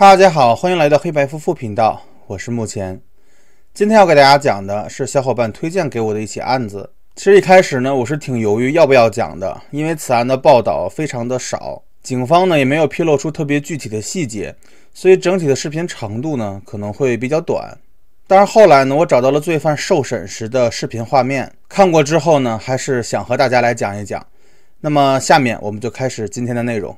大家好，欢迎来到黑白夫妇频道，我是目前。今天要给大家讲的是小伙伴推荐给我的一起案子。其实一开始呢，我是挺犹豫要不要讲的，因为此案的报道非常的少，警方呢也没有披露出特别具体的细节，所以整体的视频长度呢可能会比较短。但是后来呢，我找到了罪犯受审时的视频画面，看过之后呢，还是想和大家来讲一讲。那么下面我们就开始今天的内容。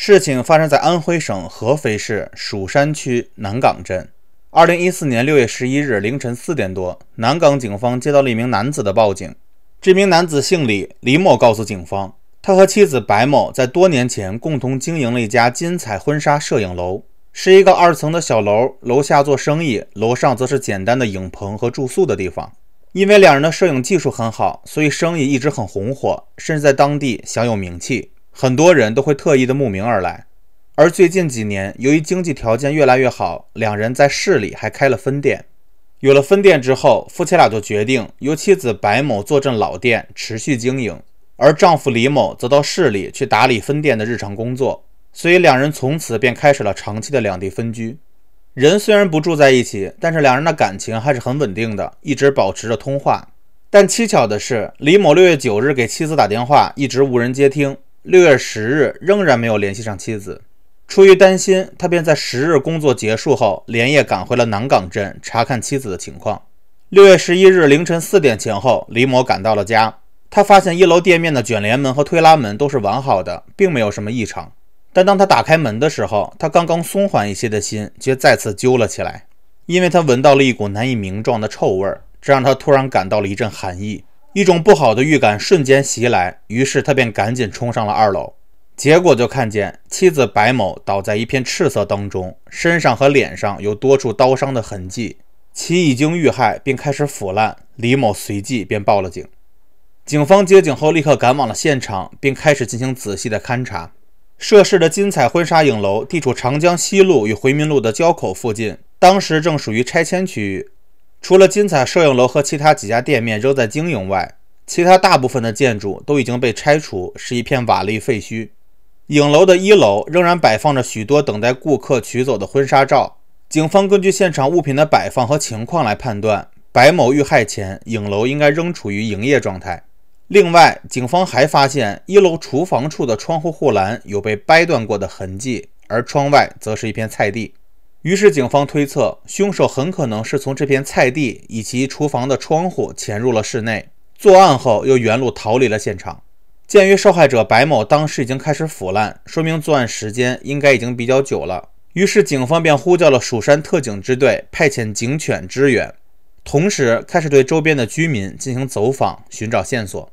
事情发生在安徽省合肥市蜀山区南岗镇。二零一四年六月十一日凌晨四点多，南岗警方接到了一名男子的报警。这名男子姓李，李某告诉警方，他和妻子白某在多年前共同经营了一家金彩婚纱摄影楼，是一个二层的小楼，楼下做生意，楼上则是简单的影棚和住宿的地方。因为两人的摄影技术很好，所以生意一直很红火，甚至在当地享有名气。很多人都会特意的慕名而来，而最近几年，由于经济条件越来越好，两人在市里还开了分店。有了分店之后，夫妻俩就决定由妻子白某坐镇老店，持续经营，而丈夫李某则到市里去打理分店的日常工作。所以两人从此便开始了长期的两地分居。人虽然不住在一起，但是两人的感情还是很稳定的，一直保持着通话。但蹊跷的是，李某六月九日给妻子打电话，一直无人接听。六月十日，仍然没有联系上妻子，出于担心，他便在十日工作结束后连夜赶回了南岗镇查看妻子的情况。六月十一日凌晨四点前后，李某赶到了家，他发现一楼店面的卷帘门和推拉门都是完好的，并没有什么异常。但当他打开门的时候，他刚刚松缓一些的心却再次揪了起来，因为他闻到了一股难以名状的臭味，这让他突然感到了一阵寒意。一种不好的预感瞬间袭来，于是他便赶紧冲上了二楼，结果就看见妻子白某倒在一片赤色当中，身上和脸上有多处刀伤的痕迹，其已经遇害并开始腐烂。李某随即便报了警，警方接警后立刻赶往了现场，并开始进行仔细的勘查。涉事的金彩婚纱影楼地处长江西路与回民路的交口附近，当时正属于拆迁区域。除了金彩摄影楼和其他几家店面仍在经营外，其他大部分的建筑都已经被拆除，是一片瓦砾废墟。影楼的一楼仍然摆放着许多等待顾客取走的婚纱照。警方根据现场物品的摆放和情况来判断，白某遇害前，影楼应该仍处于营业状态。另外，警方还发现一楼厨房处的窗户护栏有被掰断过的痕迹，而窗外则是一片菜地。于是，警方推测凶手很可能是从这片菜地以及厨房的窗户潜入了室内作案后，又原路逃离了现场。鉴于受害者白某当时已经开始腐烂，说明作案时间应该已经比较久了。于是，警方便呼叫了蜀山特警支队，派遣警犬支援，同时开始对周边的居民进行走访，寻找线索。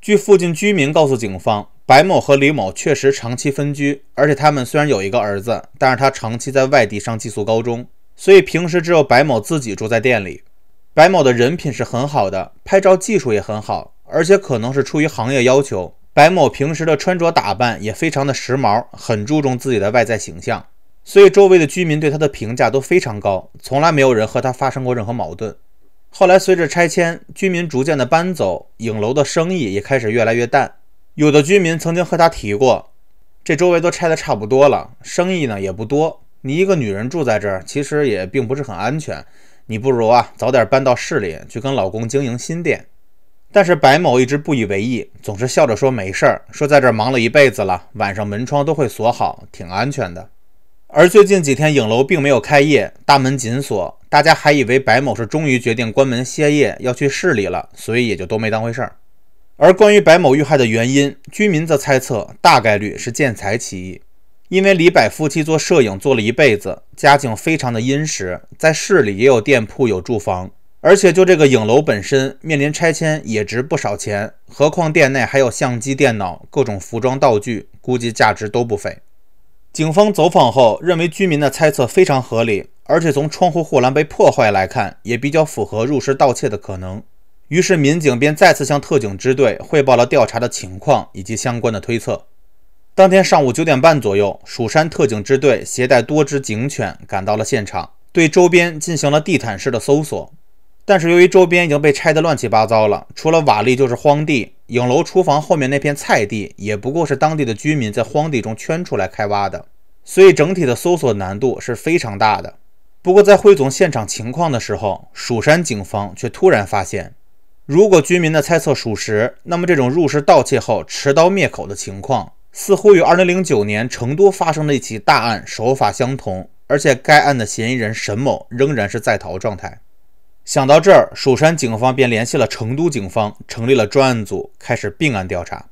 据附近居民告诉警方。白某和李某确实长期分居，而且他们虽然有一个儿子，但是他长期在外地上寄宿高中，所以平时只有白某自己住在店里。白某的人品是很好的，拍照技术也很好，而且可能是出于行业要求，白某平时的穿着打扮也非常的时髦，很注重自己的外在形象，所以周围的居民对他的评价都非常高，从来没有人和他发生过任何矛盾。后来随着拆迁，居民逐渐的搬走，影楼的生意也开始越来越淡。有的居民曾经和他提过，这周围都拆得差不多了，生意呢也不多，你一个女人住在这儿，其实也并不是很安全，你不如啊早点搬到市里去跟老公经营新店。但是白某一直不以为意，总是笑着说没事儿，说在这儿忙了一辈子了，晚上门窗都会锁好，挺安全的。而最近几天影楼并没有开业，大门紧锁，大家还以为白某是终于决定关门歇业，要去市里了，所以也就都没当回事儿。而关于白某遇害的原因，居民则猜测大概率是见财起意。因为李柏夫妻做摄影做了一辈子，家境非常的殷实，在市里也有店铺有住房，而且就这个影楼本身面临拆迁也值不少钱，何况店内还有相机、电脑、各种服装道具，估计价值都不菲。警方走访后认为居民的猜测非常合理，而且从窗户护栏被破坏来看，也比较符合入室盗窃的可能。于是，民警便再次向特警支队汇报了调查的情况以及相关的推测。当天上午九点半左右，蜀山特警支队携带多只警犬赶到了现场，对周边进行了地毯式的搜索。但是，由于周边已经被拆得乱七八糟了，除了瓦砾就是荒地，影楼厨房后面那片菜地也不过是当地的居民在荒地中圈出来开挖的，所以整体的搜索难度是非常大的。不过，在汇总现场情况的时候，蜀山警方却突然发现。如果居民的猜测属实，那么这种入室盗窃后持刀灭口的情况，似乎与2009年成都发生的一起大案手法相同，而且该案的嫌疑人沈某仍然是在逃状态。想到这儿，蜀山警方便联系了成都警方，成立了专案组，开始并案调查。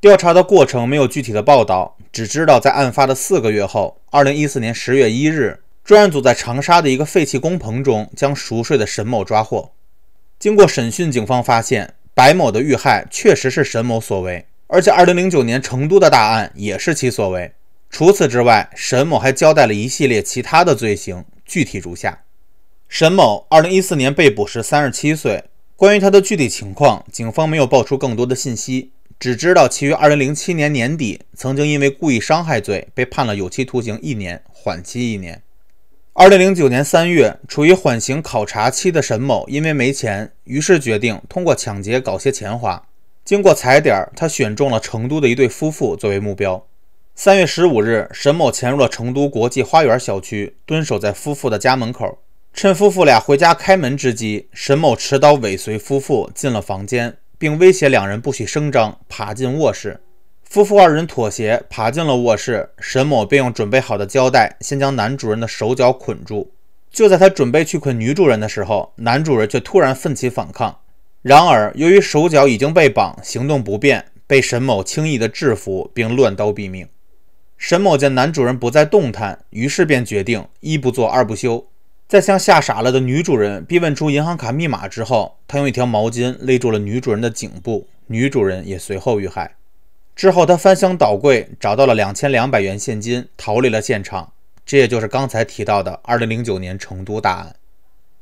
调查的过程没有具体的报道，只知道在案发的四个月后，2014年10月1日，专案组在长沙的一个废弃工棚中将熟睡的沈某抓获。经过审讯，警方发现白某的遇害确实是沈某所为，而且2009年成都的大案也是其所为。除此之外，沈某还交代了一系列其他的罪行，具体如下：沈某2014年被捕时37岁，关于他的具体情况，警方没有爆出更多的信息，只知道其于2007年年底曾经因为故意伤害罪被判了有期徒刑一年，缓期一年。二零零九年三月，处于缓刑考察期的沈某因为没钱，于是决定通过抢劫搞些钱花。经过踩点，他选中了成都的一对夫妇作为目标。三月十五日，沈某潜入了成都国际花园小区，蹲守在夫妇的家门口。趁夫妇俩回家开门之机，沈某持刀尾随夫妇进了房间，并威胁两人不许声张，爬进卧室。夫妇二人妥协，爬进了卧室。沈某便用准备好的胶带，先将男主人的手脚捆住。就在他准备去捆女主人的时候，男主人却突然奋起反抗。然而，由于手脚已经被绑，行动不便，被沈某轻易的制服并乱刀毙命。沈某见男主人不再动弹，于是便决定一不做二不休。在向吓傻了的女主人逼问出银行卡密码之后，他用一条毛巾勒住了女主人的颈部，女主人也随后遇害。之后，他翻箱倒柜找到了两千两百元现金，逃离了现场。这也就是刚才提到的二零零九年成都大案。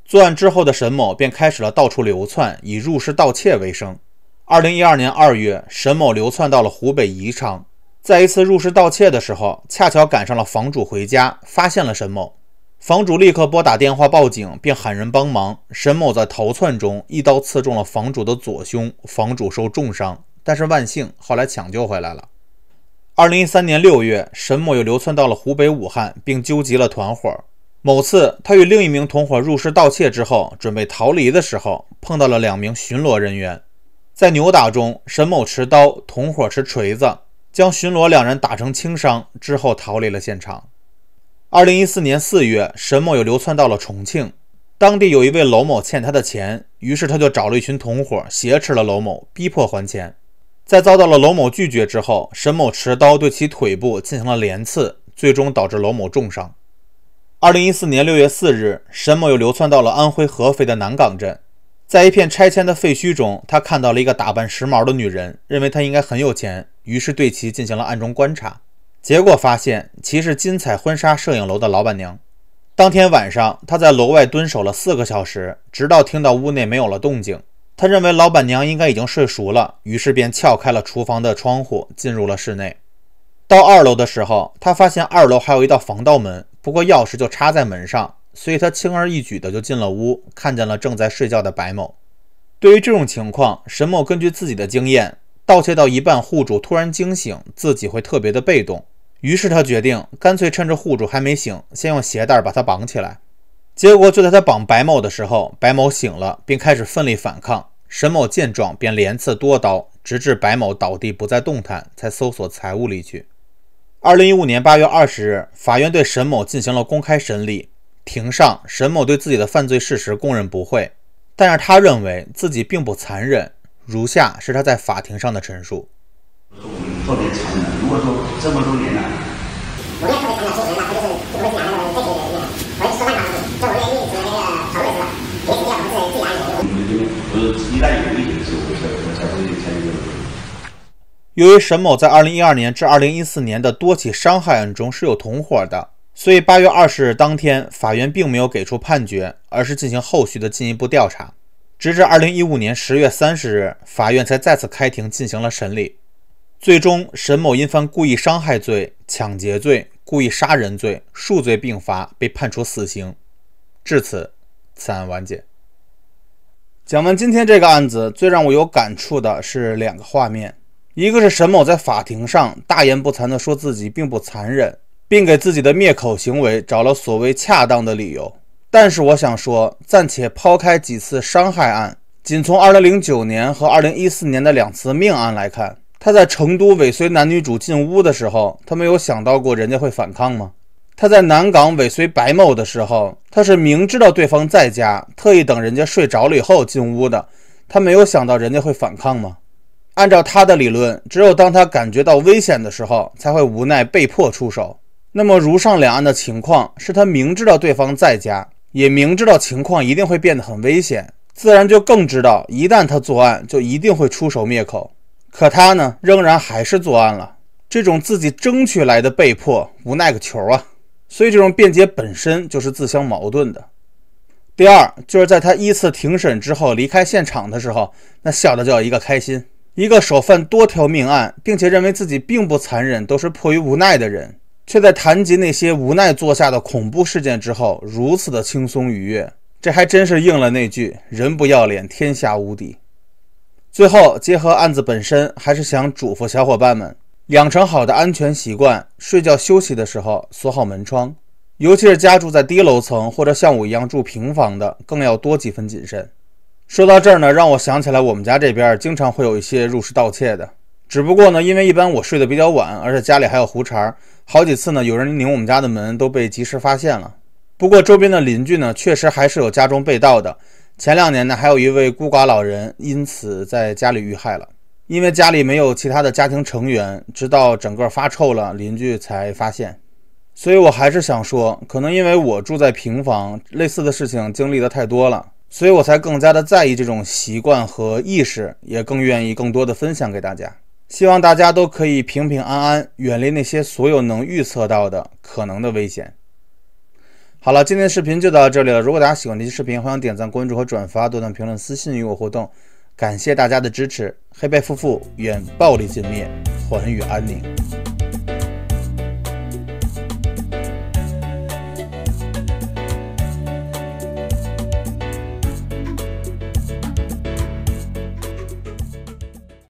作案之后的沈某便开始了到处流窜，以入室盗窃为生。二零一二年二月，沈某流窜到了湖北宜昌，在一次入室盗窃的时候，恰巧赶上了房主回家，发现了沈某。房主立刻拨打电话报警，并喊人帮忙。沈某在逃窜中一刀刺中了房主的左胸，房主受重伤。但是万幸，后来抢救回来了。二零一三年六月，沈某又流窜到了湖北武汉，并纠集了团伙。某次，他与另一名同伙入室盗窃之后，准备逃离的时候，碰到了两名巡逻人员。在扭打中，沈某持刀，同伙持锤子，将巡逻两人打成轻伤，之后逃离了现场。二零一四年四月，沈某又流窜到了重庆，当地有一位娄某欠他的钱，于是他就找了一群同伙，挟持了娄某，逼迫还钱。在遭到了罗某拒绝之后，沈某持刀对其腿部进行了连刺，最终导致罗某重伤。二零一四年六月四日，沈某又流窜到了安徽合肥的南岗镇，在一片拆迁的废墟中，他看到了一个打扮时髦的女人，认为她应该很有钱，于是对其进行了暗中观察。结果发现，其是金彩婚纱摄影楼的老板娘。当天晚上，他在楼外蹲守了四个小时，直到听到屋内没有了动静。他认为老板娘应该已经睡熟了，于是便撬开了厨房的窗户，进入了室内。到二楼的时候，他发现二楼还有一道防盗门，不过钥匙就插在门上，所以他轻而易举的就进了屋，看见了正在睡觉的白某。对于这种情况，沈某根据自己的经验，盗窃到一半，户主突然惊醒，自己会特别的被动，于是他决定干脆趁着户主还没醒，先用鞋带把他绑起来。结果就在他绑白某的时候，白某醒了，并开始奋力反抗。沈某见状，便连刺多刀，直至白某倒地不再动弹，才搜索财物离去。二零一五年八月二十日，法院对沈某进行了公开审理。庭上，沈某对自己的犯罪事实供认不讳，但是他认为自己并不残忍。如下是他在法庭上的陈述：我们特别残忍，如果说这么多年了，我。由于沈某在二零一二年至二零一四年的多起伤害案中是有同伙的，所以八月二十日当天，法院并没有给出判决，而是进行后续的进一步调查。直至二零一五年十月三十日，法院才再次开庭进行了审理。最终，沈某因犯故意伤害罪、抢劫罪、故意杀人罪，数罪并罚，被判处死刑。至此，此案完结。讲完今天这个案子，最让我有感触的是两个画面。一个是沈某在法庭上大言不惭地说自己并不残忍，并给自己的灭口行为找了所谓恰当的理由。但是我想说，暂且抛开几次伤害案，仅从2009年和2014年的两次命案来看，他在成都尾随男女主进屋的时候，他没有想到过人家会反抗吗？他在南港尾随白某的时候，他是明知道对方在家，特意等人家睡着了以后进屋的，他没有想到人家会反抗吗？按照他的理论，只有当他感觉到危险的时候，才会无奈被迫出手。那么如上两岸的情况，是他明知道对方在家，也明知道情况一定会变得很危险，自然就更知道一旦他作案，就一定会出手灭口。可他呢，仍然还是作案了。这种自己争取来的被迫无奈个球啊！所以这种辩解本身就是自相矛盾的。第二，就是在他依次庭审之后离开现场的时候，那笑的叫一个开心。一个手犯多条命案，并且认为自己并不残忍，都是迫于无奈的人，却在谈及那些无奈做下的恐怖事件之后，如此的轻松愉悦，这还真是应了那句“人不要脸，天下无敌”。最后，结合案子本身，还是想嘱咐小伙伴们，养成好的安全习惯，睡觉休息的时候锁好门窗，尤其是家住在低楼层或者像我一样住平房的，更要多几分谨慎。说到这儿呢，让我想起来我们家这边经常会有一些入室盗窃的，只不过呢，因为一般我睡得比较晚，而且家里还有胡茬，好几次呢有人拧我们家的门都被及时发现了。不过周边的邻居呢，确实还是有家中被盗的。前两年呢，还有一位孤寡老人因此在家里遇害了，因为家里没有其他的家庭成员，直到整个发臭了，邻居才发现。所以我还是想说，可能因为我住在平房，类似的事情经历的太多了。所以我才更加的在意这种习惯和意识，也更愿意更多的分享给大家。希望大家都可以平平安安，远离那些所有能预测到的可能的危险。好了，今天的视频就到这里了。如果大家喜欢这期视频，欢迎点赞、关注和转发，多段评论，私信与我互动。感谢大家的支持。黑白夫妇，愿暴力，尽灭，寰宇安宁。